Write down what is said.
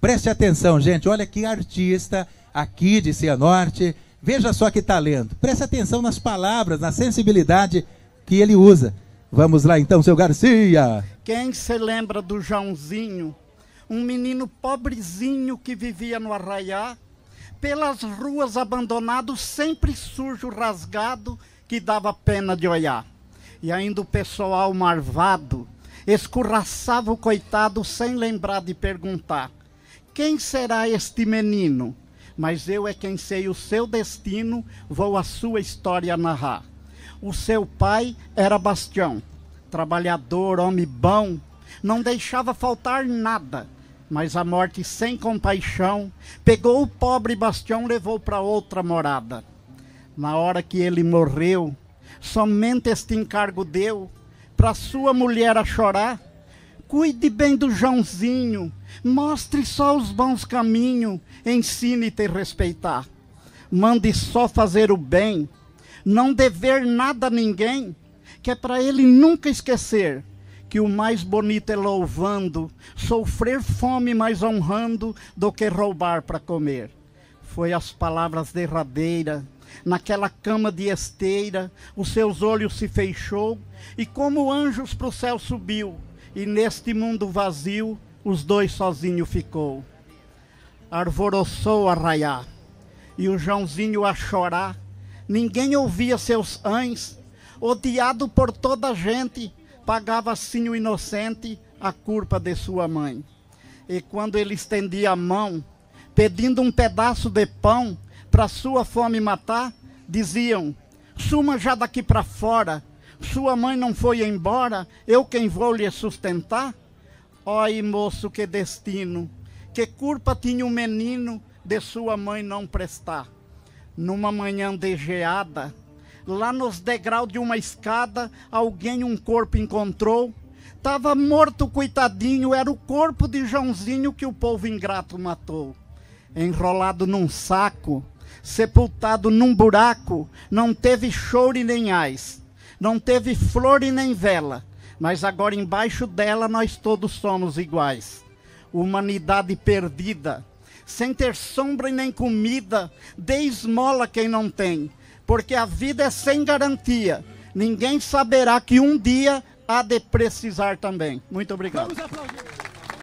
Preste atenção, gente. Olha que artista aqui de Cianorte. Veja só que talento. Preste atenção nas palavras, na sensibilidade que ele usa. Vamos lá então, seu Garcia. Quem se lembra do Joãozinho? Um menino pobrezinho que vivia no Arraiá. Pelas ruas abandonado, sempre sujo, rasgado, que dava pena de olhar. E ainda o pessoal marvado escorraçava o coitado sem lembrar de perguntar quem será este menino? Mas eu é quem sei o seu destino, vou a sua história narrar. O seu pai era Bastião, trabalhador, homem bom, não deixava faltar nada. Mas a morte sem compaixão pegou o pobre Bastião, e levou para outra morada. Na hora que ele morreu, somente este encargo deu para sua mulher a chorar Cuide bem do Joãozinho, mostre só os bons caminhos, ensine-te respeitar. Mande só fazer o bem, não dever nada a ninguém, que é para ele nunca esquecer que o mais bonito é louvando, sofrer fome mais honrando do que roubar para comer. Foi as palavras derradeiras naquela cama de esteira, os seus olhos se fechou e como anjos para o céu subiu e neste mundo vazio os dois sozinho ficou. Arvoroçou a raiar e o Joãozinho a chorar. Ninguém ouvia seus ães, odiado por toda a gente, pagava assim o inocente a culpa de sua mãe. E quando ele estendia a mão, pedindo um pedaço de pão para sua fome matar, diziam: "Suma já daqui para fora, sua mãe não foi embora, eu quem vou lhe sustentar? Oi, moço, que destino! Que culpa tinha o menino de sua mãe não prestar? Numa manhã de geada, lá nos degraus de uma escada, alguém um corpo encontrou. Tava morto, coitadinho, era o corpo de Joãozinho que o povo ingrato matou. Enrolado num saco, sepultado num buraco, não teve choro e nem ais não teve flor e nem vela, mas agora embaixo dela nós todos somos iguais. Humanidade perdida, sem ter sombra e nem comida, dê esmola quem não tem, porque a vida é sem garantia. Ninguém saberá que um dia há de precisar também. Muito obrigado.